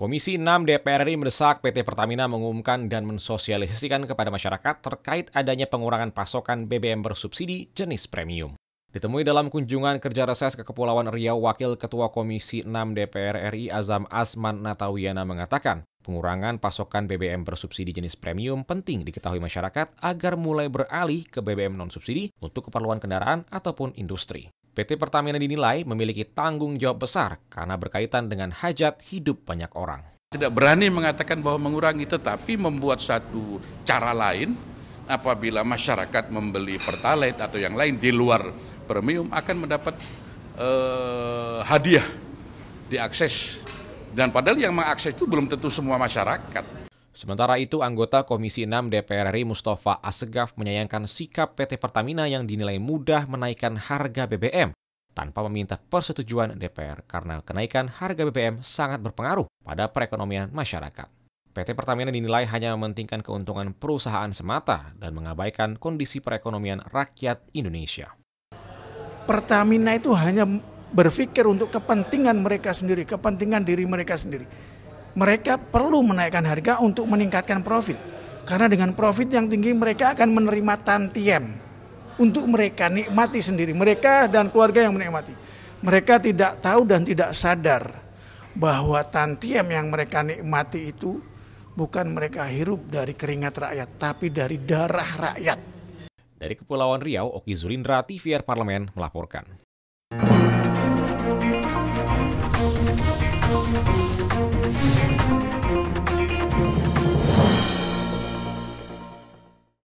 Komisi 6 DPR RI mendesak PT Pertamina mengumumkan dan mensosialisasikan kepada masyarakat terkait adanya pengurangan pasokan BBM bersubsidi jenis premium. Ditemui dalam kunjungan kerja reses ke Kepulauan Riau, Wakil Ketua Komisi 6 DPR RI Azam Asman Natawiana mengatakan, pengurangan pasokan BBM bersubsidi jenis premium penting diketahui masyarakat agar mulai beralih ke BBM non-subsidi untuk keperluan kendaraan ataupun industri. PT Pertamina dinilai memiliki tanggung jawab besar karena berkaitan dengan hajat hidup banyak orang. Tidak berani mengatakan bahwa mengurangi tetapi membuat satu cara lain apabila masyarakat membeli pertalite atau yang lain di luar premium akan mendapat eh, hadiah diakses dan padahal yang mengakses itu belum tentu semua masyarakat. Sementara itu, anggota Komisi 6 DPR RI Mustafa Assegaf menyayangkan sikap PT Pertamina yang dinilai mudah menaikkan harga BBM tanpa meminta persetujuan DPR karena kenaikan harga BBM sangat berpengaruh pada perekonomian masyarakat. PT Pertamina dinilai hanya mementingkan keuntungan perusahaan semata dan mengabaikan kondisi perekonomian rakyat Indonesia. Pertamina itu hanya berpikir untuk kepentingan mereka sendiri, kepentingan diri mereka sendiri mereka perlu menaikkan harga untuk meningkatkan profit. Karena dengan profit yang tinggi mereka akan menerima tantiem untuk mereka nikmati sendiri, mereka dan keluarga yang menikmati. Mereka tidak tahu dan tidak sadar bahwa tantiem yang mereka nikmati itu bukan mereka hirup dari keringat rakyat, tapi dari darah rakyat. Dari Kepulauan Riau, Oki Zulindra, TVR Parlemen melaporkan.